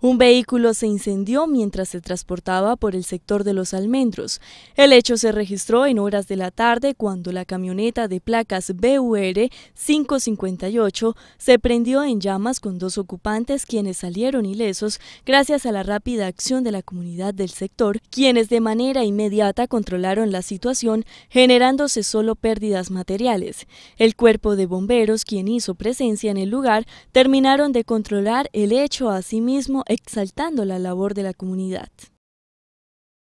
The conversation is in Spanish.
Un vehículo se incendió mientras se transportaba por el sector de los almendros. El hecho se registró en horas de la tarde cuando la camioneta de placas BUR 558 se prendió en llamas con dos ocupantes quienes salieron ilesos gracias a la rápida acción de la comunidad del sector, quienes de manera inmediata controlaron la situación generándose solo pérdidas materiales. El cuerpo de bomberos, quien hizo presencia en el lugar, terminaron de controlar el hecho asimismo exaltando la labor de la comunidad.